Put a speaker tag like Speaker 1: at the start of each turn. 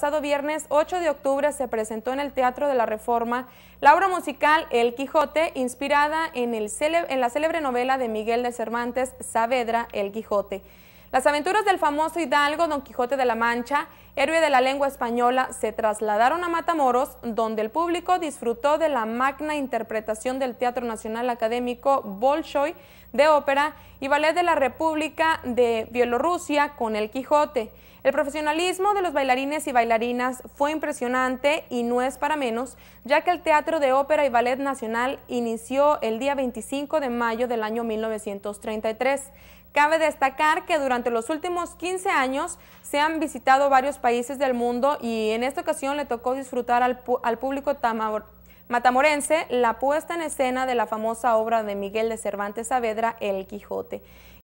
Speaker 1: pasado viernes 8 de octubre se presentó en el Teatro de la Reforma la obra musical El Quijote, inspirada en, en la célebre novela de Miguel de Cervantes, Saavedra, El Quijote. Las aventuras del famoso hidalgo Don Quijote de la Mancha, héroe de la lengua española, se trasladaron a Matamoros, donde el público disfrutó de la magna interpretación del Teatro Nacional Académico Bolshoi de ópera y ballet de la República de Bielorrusia con el Quijote. El profesionalismo de los bailarines y bailarinas fue impresionante y no es para menos, ya que el Teatro de Ópera y Ballet Nacional inició el día 25 de mayo del año 1933. Cabe destacar que durante durante los últimos 15 años se han visitado varios países del mundo y en esta ocasión le tocó disfrutar al, público matamorense la puesta en escena de la famosa obra de Miguel de Cervantes Saavedra, El Quijote.